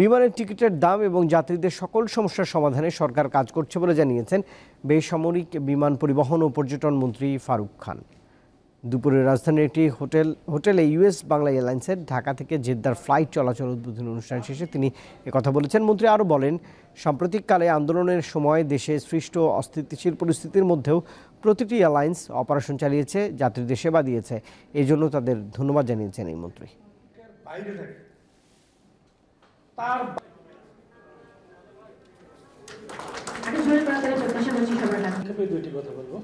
বিমানের টিকিটের দাম এবং যাত্রীদের সকল সমস্যার সমাধানে সরকার কাজ করছে বলে জানিয়েছেন বেসামরিক বিমান পরিবহন ও পর্যটন মন্ত্রী ফারুক খান দুপুরে রাজধানীর একটি হোটেল হোটেলে ইউএস বাংলা এয়ারলাইন্সের ঢাকা থেকে জেদ্দার ফ্লাইট চলাচল উদ্বোধন অনুষ্ঠান শেষে তিনি কথা বলেছেন মন্ত্রী আরও বলেন সাম্প্রতিককালে আন্দোলনের সময় দেশে সৃষ্ট অস্থিতিশীল পরিস্থিতির মধ্যেও প্রতিটি এয়ারলাইন্স অপারেশন চালিয়েছে যাত্রীদের সেবা দিয়েছে এজন্য তাদের ধন্যবাদ জানিয়েছেন এই মন্ত্রী তার আচ্ছা, দুইটি কথা বলবো